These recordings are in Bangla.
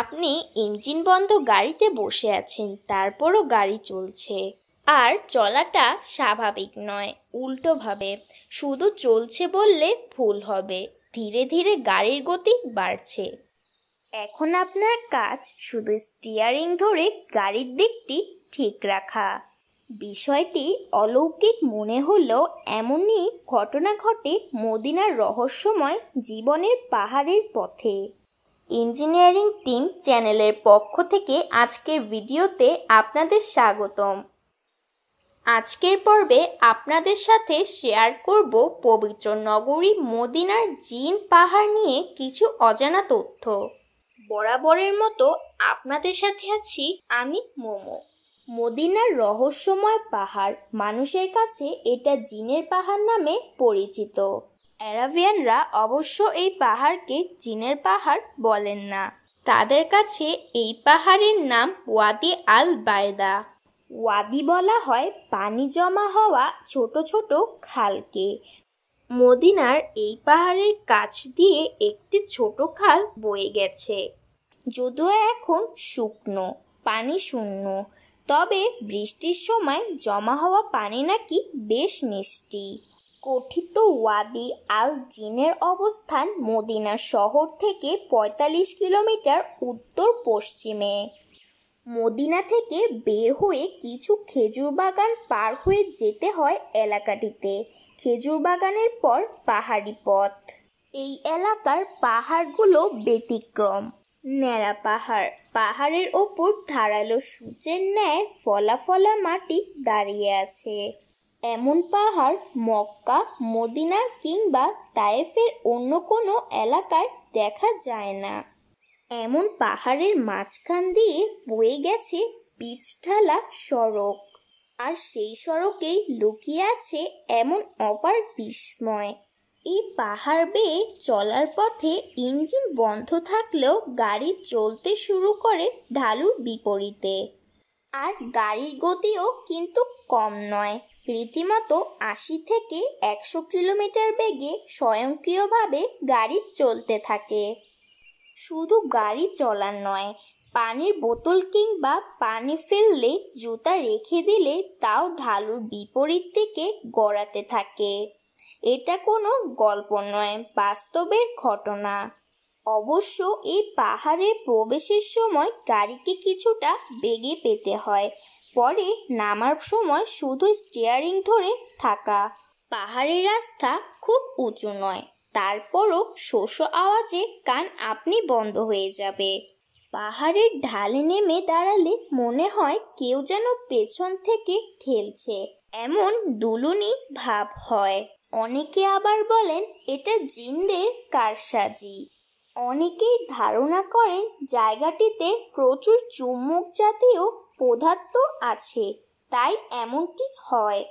আপনি ইঞ্জিন বন্ধ গাড়িতে বসে আছেন তারপরও গাড়ি চলছে আর চলাটা স্বাভাবিক নয় উল্টোভাবে শুধু চলছে বললে ভুল হবে ধীরে ধীরে গাড়ির গতি বাড়ছে এখন আপনার কাজ শুধু স্টিয়ারিং ধরে গাড়ির দিকটি ঠিক রাখা বিষয়টি অলৌকিক মনে হলেও এমনই ঘটনা ঘটে মদিনার রহস্যময় জীবনের পাহাড়ের পথে ইঞ্জিনিয়ারিং টিম চ্যানেলের পক্ষ থেকে আজকের ভিডিওতে আপনাদের স্বাগতম আজকের পর্বে আপনাদের সাথে শেয়ার করব পবিত্র নগরী মদিনার জিন পাহাড় নিয়ে কিছু অজানা তথ্য বরাবরের মতো আপনাদের সাথে আছি আমি মোমো মদিনার রহস্যময় পাহাড় মানুষের কাছে এটা জিনের পাহাড় নামে পরিচিত অ্যারাভিয়ানরা অবশ্য এই পাহাড়কে চীনের পাহাড় বলেন না তাদের কাছে এই পাহাড়ের নাম ওয়াদি আল বায়দা ওয়াদি বলা হয় পানি জমা হওয়া ছোট ছোট খালকে মদিনার এই পাহাড়ের কাছ দিয়ে একটি ছোট খাল বয়ে গেছে যদিও এখন শুকনো পানি শূন্য তবে বৃষ্টির সময় জমা হওয়া পানি নাকি বেশ মিষ্টি কথিত ওয়াদি আল জিনের অবস্থান মদিনা শহর থেকে ৪৫ কিলোমিটার উত্তর পশ্চিমে মদিনা থেকে বের হয়ে কিছু খেজুর বাগান পার হয়ে যেতে হয় এলাকাটিতে খেজুর বাগানের পর পাহাড়ি পথ এই এলাকার পাহাড়গুলো ব্যতিক্রম ন্যাড়া পাহাড় পাহাড়ের ওপর ধারালো সূচের ন্যায় ফলা ফলা মাটি দাঁড়িয়ে আছে এমন পাহাড় মক্কা মদিনা কিংবা তায়েফের অন্য কোনো এলাকায় দেখা যায় না এমন পাহাড়ের মাঝখান দিয়ে বয়ে গেছে পিচ সড়ক আর সেই সড়কেই লুকিয়ে আছে এমন অপার বিস্ময় এই পাহাড় বেয়ে চলার পথে ইঞ্জিন বন্ধ থাকলেও গাড়ি চলতে শুরু করে ঢালুর বিপরীতে আর গাড়ির গতিও কিন্তু কম নয় রীতিমতো আশি থেকে একশো কিলোমিটার বেগে স্বয়ংক্রিয়ভাবে গাড়ি চলতে থাকে শুধু গাড়ি চলার নয় পানির বোতল কিংবা পানি ফেললে জুতা রেখে দিলে তাও ঢালুর বিপরীত দিকে গড়াতে থাকে এটা কোনো গল্প নয় বাস্তবের ঘটনা অবশ্য এই পাহাড়ে প্রবেশের সময় গাড়িকে কিছুটা বেগে পেতে হয় পরে নামার সময় শুধু স্টিয়ারিং ধরে থাকা পাহাড়ের রাস্তা খুব উঁচু নয় তারপরও শোষ আওয়াজে কান আপনি বন্ধ হয়ে যাবে পাহাড়ের ঢালে নেমে দাঁড়ালে মনে হয় কেউ যেন পেছন থেকে ঠেলছে এমন দুলুনি ভাব হয় অনেকে আবার বলেন এটা জিনদের কারসাজি অনেকেই ধারণা করেন জায়গাটিতে প্রচুর চুম্বক জাতীয় পদার্থ আছে তাই এমনটি হয়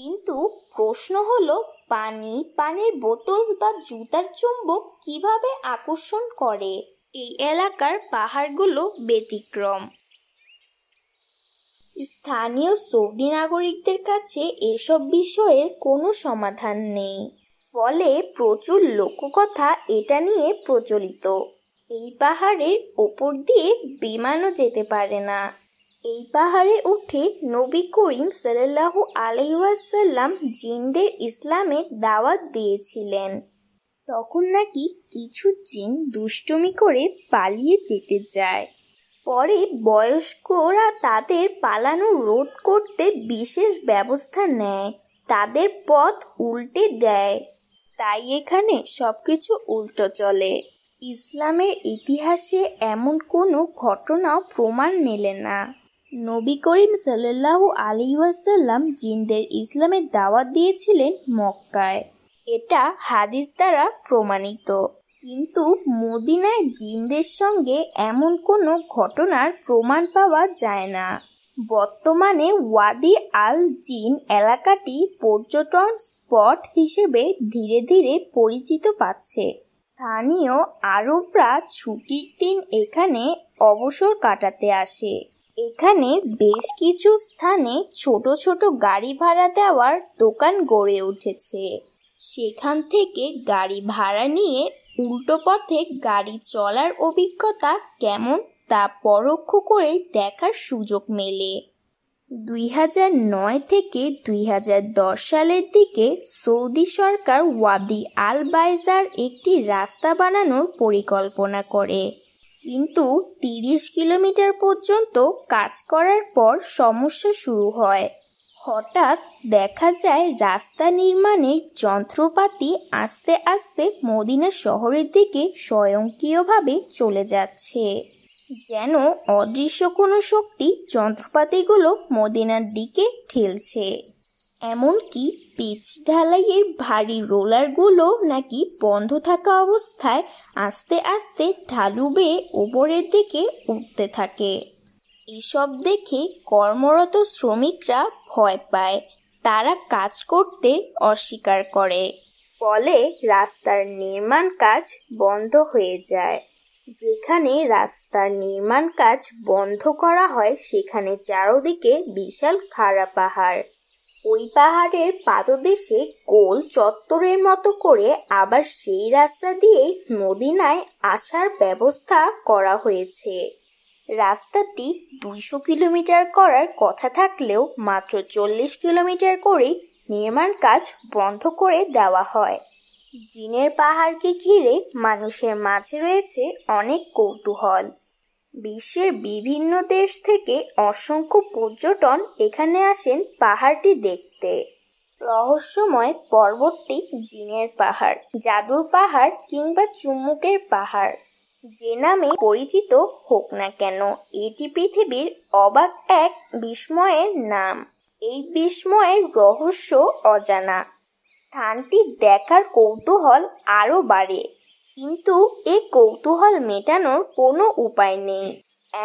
কিন্তু প্রশ্ন হলো পানি পানির বোতল বা জুতার চুম্বক কিভাবে আকর্ষণ করে এই এলাকার পাহাড়গুলো ব্যতিক্রম স্থানীয় সৌদি নাগরিকদের কাছে এসব বিষয়ের কোনো সমাধান নেই ফলে প্রচুর লোককথা এটা নিয়ে প্রচলিত এই পাহাড়ের ওপর দিয়ে বিমানও যেতে পারে না এই পাহাড়ে উঠে নবী করিম সাল্লাহ আলাইসাল্লাম জিনদের ইসলামের দাওয়াত দিয়েছিলেন তখন নাকি কিছু জিন দুষ্টমি করে পালিয়ে যেতে যায় পরে বয়স্করা তাদের পালানো রোধ করতে বিশেষ ব্যবস্থা নেয় তাদের পথ উল্টে দেয় তাই এখানে সব কিছু উল্টো চলে ইসলামের ইতিহাসে এমন কোনো ঘটনাও প্রমাণ মেলে না নবী করিম সাল্লাহু আলী ওয়াসাল্লাম জিনদের ইসলামের দাওয়াত দিয়েছিলেন মক্কায় এটা হাদিস দ্বারা প্রমাণিত কিন্তু মদিনায় জিনদের সঙ্গে এমন কোনো ঘটনার প্রমাণ পাওয়া যায় না বর্তমানে ওয়াদি আল জিন এলাকাটি পর্যটন স্পট হিসেবে ধীরে ধীরে পরিচিত পাচ্ছে স্থানীয় আরবরা ছুটির দিন এখানে অবসর কাটাতে আসে এখানে বেশ কিছু স্থানে ছোট ছোট গাড়ি ভাড়া দেওয়ার দোকান গড়ে উঠেছে সেখান থেকে গাড়ি ভাড়া নিয়ে উল্টো পথে গাড়ি চলার অভিজ্ঞতা কেমন তা পরোক্ষ করে দেখার সুযোগ মেলে দুই হাজার নয় থেকে দুই হাজার দশ সালের দিকে সৌদি সরকার ওয়াদি আল বাইজার একটি রাস্তা বানানোর পরিকল্পনা করে কিন্তু তিরিশ কিলোমিটার পর্যন্ত কাজ করার পর সমস্যা শুরু হয় হঠাৎ দেখা যায় রাস্তা নির্মাণের যন্ত্রপাতি আস্তে আস্তে মদিনা শহরের দিকে স্বয়ংক্রিয়ভাবে চলে যাচ্ছে যেন অদৃশ্য কোনো শক্তি যন্ত্রপাতিগুলো মদিনার দিকে ঠেলছে এমনকি পিচ ঢালাইয়ের ভারী রোলারগুলো নাকি বন্ধ থাকা অবস্থায় আস্তে আস্তে ঢালু বেয়ে ওপরের দিকে উঠতে থাকে এসব দেখে কর্মরত শ্রমিকরা ভয় পায় তারা কাজ করতে অস্বীকার করে ফলে রাস্তার নির্মাণ কাজ বন্ধ হয়ে যায় যেখানে রাস্তার নির্মাণ কাজ বন্ধ করা হয় সেখানে চারোদিকে বিশাল খাড়া পাহাড় ওই পাহাড়ের পাদদেশে গোল চত্বরের মতো করে আবার সেই রাস্তা দিয়েই মদিনায় আসার ব্যবস্থা করা হয়েছে রাস্তাটি দুইশো কিলোমিটার করার কথা থাকলেও মাত্র চল্লিশ কিলোমিটার করে নির্মাণ কাজ বন্ধ করে দেওয়া হয় জিনের পাহাড়কে ঘিরে মানুষের মাঝে রয়েছে অনেক কৌতূহল বিশ্বের বিভিন্ন দেশ থেকে অসংখ্য পর্যটন এখানে আসেন পাহাড়টি দেখতে রহস্যময় পর্বতটি জিনের পাহাড় জাদুর পাহাড় কিংবা চুম্বুকের পাহাড় যে নামে পরিচিত হোক না কেন এটি পৃথিবীর অবাক এক বিস্ময়ের নাম এই বিস্ময়ের রহস্য অজানা স্থানটি দেখার কৌতূহল আরও বাড়ে কিন্তু এ কৌতূহল মেটানোর কোনো উপায় নেই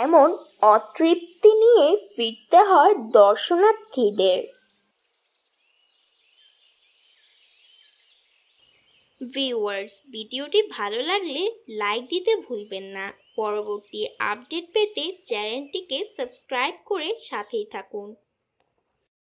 এমন অতৃপ্তি নিয়ে ফিরতে হয় দর্শনার্থীদের ভিউয়ার্স ভিডিওটি ভালো লাগলে লাইক দিতে ভুলবেন না পরবর্তী আপডেট পেতে চ্যানেলটিকে সাবস্ক্রাইব করে সাথেই থাকুন